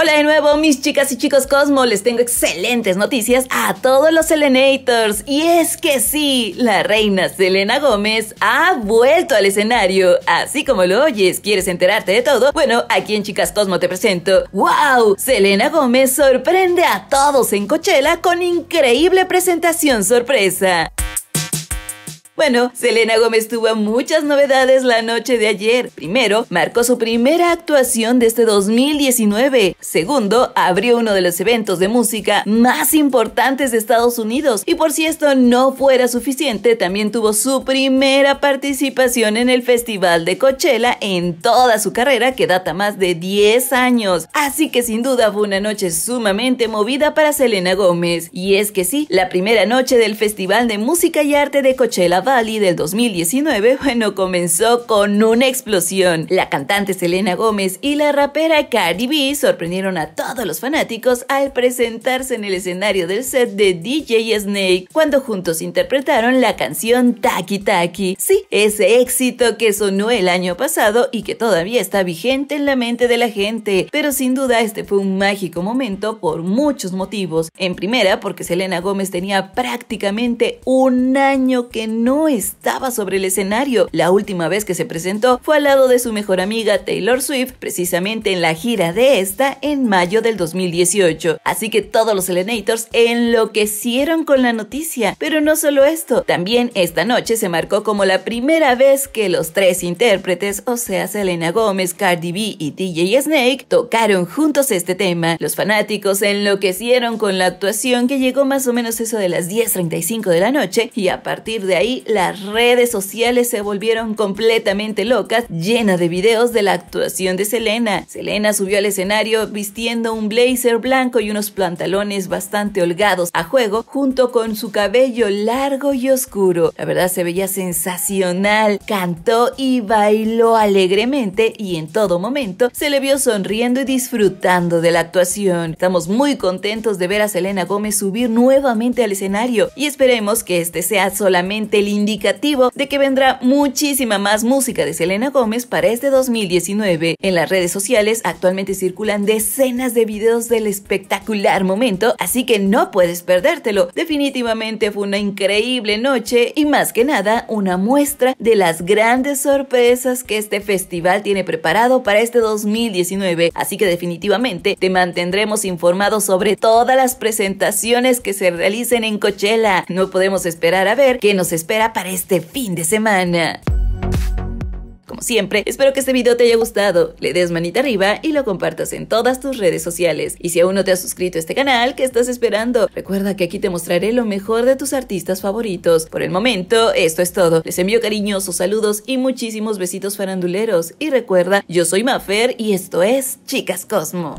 Hola de nuevo, mis chicas y chicos Cosmo, les tengo excelentes noticias a todos los Selenators. Y es que sí, la reina Selena Gómez ha vuelto al escenario. Así como lo oyes, ¿quieres enterarte de todo? Bueno, aquí en Chicas Cosmo te presento. ¡Wow! Selena Gómez sorprende a todos en Coachella con increíble presentación sorpresa. Bueno, Selena Gómez tuvo muchas novedades la noche de ayer. Primero, marcó su primera actuación de este 2019. Segundo, abrió uno de los eventos de música más importantes de Estados Unidos. Y por si esto no fuera suficiente, también tuvo su primera participación en el Festival de Coachella en toda su carrera que data más de 10 años. Así que sin duda fue una noche sumamente movida para Selena Gómez. Y es que sí, la primera noche del Festival de Música y Arte de Coachella Bali del 2019, bueno, comenzó con una explosión. La cantante Selena Gómez y la rapera Cardi B sorprendieron a todos los fanáticos al presentarse en el escenario del set de DJ Snake, cuando juntos interpretaron la canción Taki Taki. Sí, ese éxito que sonó el año pasado y que todavía está vigente en la mente de la gente, pero sin duda este fue un mágico momento por muchos motivos. En primera, porque Selena Gómez tenía prácticamente un año que no estaba sobre el escenario. La última vez que se presentó fue al lado de su mejor amiga Taylor Swift, precisamente en la gira de esta en mayo del 2018. Así que todos los Elenators enloquecieron con la noticia. Pero no solo esto, también esta noche se marcó como la primera vez que los tres intérpretes, o sea, Selena Gómez, Cardi B y DJ Snake, tocaron juntos este tema. Los fanáticos enloquecieron con la actuación que llegó más o menos eso de las 10.35 de la noche y a partir de ahí las redes sociales se volvieron completamente locas, llenas de videos de la actuación de Selena. Selena subió al escenario vistiendo un blazer blanco y unos pantalones bastante holgados a juego, junto con su cabello largo y oscuro. La verdad se veía sensacional, cantó y bailó alegremente y en todo momento se le vio sonriendo y disfrutando de la actuación. Estamos muy contentos de ver a Selena Gómez subir nuevamente al escenario y esperemos que este sea solamente el indicativo de que vendrá muchísima más música de Selena Gómez para este 2019. En las redes sociales actualmente circulan decenas de videos del espectacular momento, así que no puedes perdértelo. Definitivamente fue una increíble noche y más que nada una muestra de las grandes sorpresas que este festival tiene preparado para este 2019, así que definitivamente te mantendremos informado sobre todas las presentaciones que se realicen en Coachella. No podemos esperar a ver qué nos espera para este fin de semana. Como siempre, espero que este video te haya gustado, le des manita arriba y lo compartas en todas tus redes sociales. Y si aún no te has suscrito a este canal, ¿qué estás esperando? Recuerda que aquí te mostraré lo mejor de tus artistas favoritos. Por el momento, esto es todo. Les envío cariñosos saludos y muchísimos besitos faranduleros. Y recuerda, yo soy Mafer y esto es Chicas Cosmo.